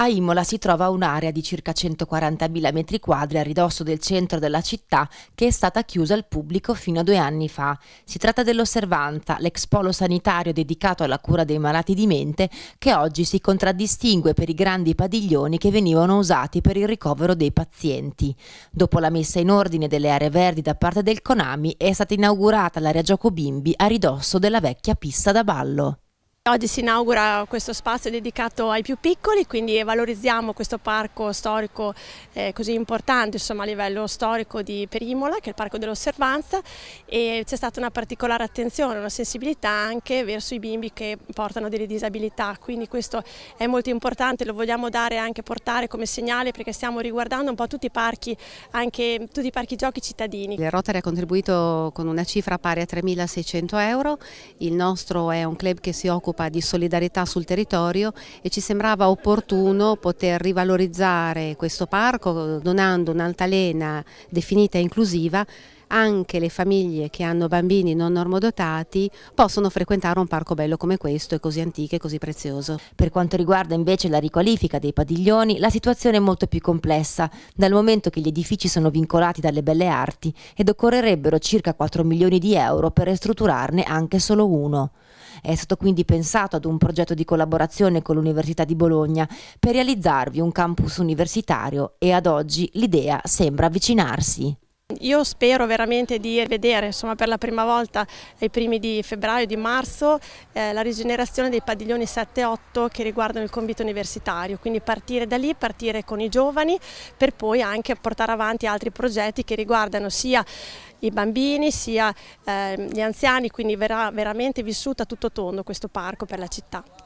A Imola si trova un'area di circa 140.000 metri quadri a ridosso del centro della città che è stata chiusa al pubblico fino a due anni fa. Si tratta dell'Osservanza, l'ex polo sanitario dedicato alla cura dei malati di mente, che oggi si contraddistingue per i grandi padiglioni che venivano usati per il ricovero dei pazienti. Dopo la messa in ordine delle aree verdi da parte del Konami, è stata inaugurata l'area Gioco Bimbi a ridosso della vecchia pista da ballo. Oggi si inaugura questo spazio dedicato ai più piccoli, quindi valorizziamo questo parco storico eh, così importante insomma, a livello storico di Perimola, che è il Parco dell'Osservanza, e c'è stata una particolare attenzione, una sensibilità anche verso i bimbi che portano delle disabilità, quindi questo è molto importante, lo vogliamo dare anche portare come segnale perché stiamo riguardando un po' tutti i parchi, anche tutti i parchi giochi cittadini. Il Rotary ha contribuito con una cifra pari a 3.600 euro, il nostro è un club che si occupa occupa di solidarietà sul territorio e ci sembrava opportuno poter rivalorizzare questo parco donando un'altalena definita inclusiva anche le famiglie che hanno bambini non normodotati possono frequentare un parco bello come questo e così antico e così prezioso. Per quanto riguarda invece la riqualifica dei padiglioni, la situazione è molto più complessa, dal momento che gli edifici sono vincolati dalle belle arti ed occorrerebbero circa 4 milioni di euro per ristrutturarne anche solo uno. È stato quindi pensato ad un progetto di collaborazione con l'Università di Bologna per realizzarvi un campus universitario e ad oggi l'idea sembra avvicinarsi. Io spero veramente di vedere insomma, per la prima volta ai primi di febbraio e di marzo eh, la rigenerazione dei padiglioni 7-8 e che riguardano il convito universitario, quindi partire da lì, partire con i giovani per poi anche portare avanti altri progetti che riguardano sia i bambini sia eh, gli anziani, quindi verrà veramente vissuta tutto tondo questo parco per la città.